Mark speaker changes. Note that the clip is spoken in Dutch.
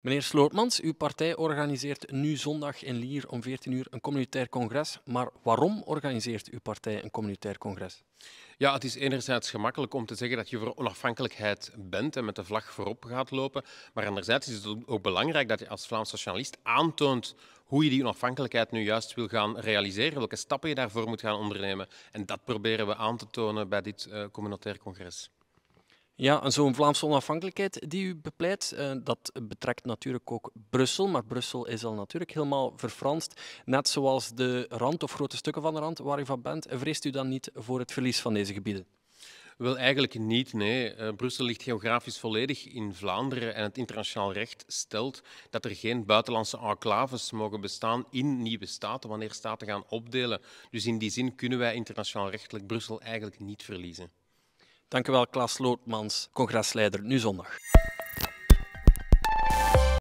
Speaker 1: Meneer Slootmans, uw partij organiseert nu zondag in Lier om 14 uur een communautair congres. Maar waarom organiseert uw partij een communautair congres?
Speaker 2: Ja, het is enerzijds gemakkelijk om te zeggen dat je voor onafhankelijkheid bent en met de vlag voorop gaat lopen. Maar anderzijds is het ook belangrijk dat je als Vlaams socialist aantoont hoe je die onafhankelijkheid nu juist wil gaan realiseren, welke stappen je daarvoor moet gaan ondernemen. En dat proberen we aan te tonen bij dit eh, communautair congres.
Speaker 1: Ja, en zo'n Vlaamse onafhankelijkheid die u bepleit, eh, dat betrekt natuurlijk ook Brussel. Maar Brussel is al natuurlijk helemaal verfranst. Net zoals de rand of grote stukken van de rand waar u van bent. Vreest u dan niet voor het verlies van deze gebieden?
Speaker 2: Wel, eigenlijk niet. Nee. Eh, Brussel ligt geografisch volledig in Vlaanderen en het internationaal recht stelt dat er geen buitenlandse enclaves mogen bestaan in nieuwe staten wanneer staten gaan opdelen. Dus in die zin kunnen wij internationaal rechtelijk Brussel eigenlijk niet verliezen.
Speaker 1: Dank u wel, Klaas Lootmans, congresleider Nu Zondag.